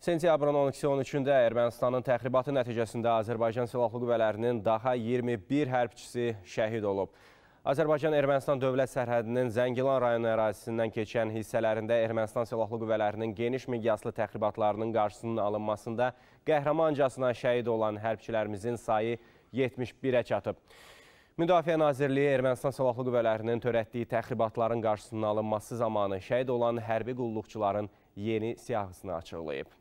Sentyabrın 12-13-də Ermənistanın təxribatı nəticəsində Azərbaycan Silahlı Qüvvələrinin daha 21 hərbçisi şəhid olub. Azərbaycan-Ermənistan dövlət sərhədinin Zəngilan rayonu ərazisindən keçən hissələrində Ermənistan Silahlı Qüvvələrinin geniş miqyaslı təxribatlarının qarşısının alınmasında qəhrəmancasına şəhid olan hərbçilərimizin sayı 71-ə çatıb. Müdafiə Nazirliyi Ermənistan Silahlı Qüvvələrinin törətdiyi təxribatların qarşısının alınması zamanı şəhid olan hərbi qulluqçuların yeni siyahısını açıqlayıb.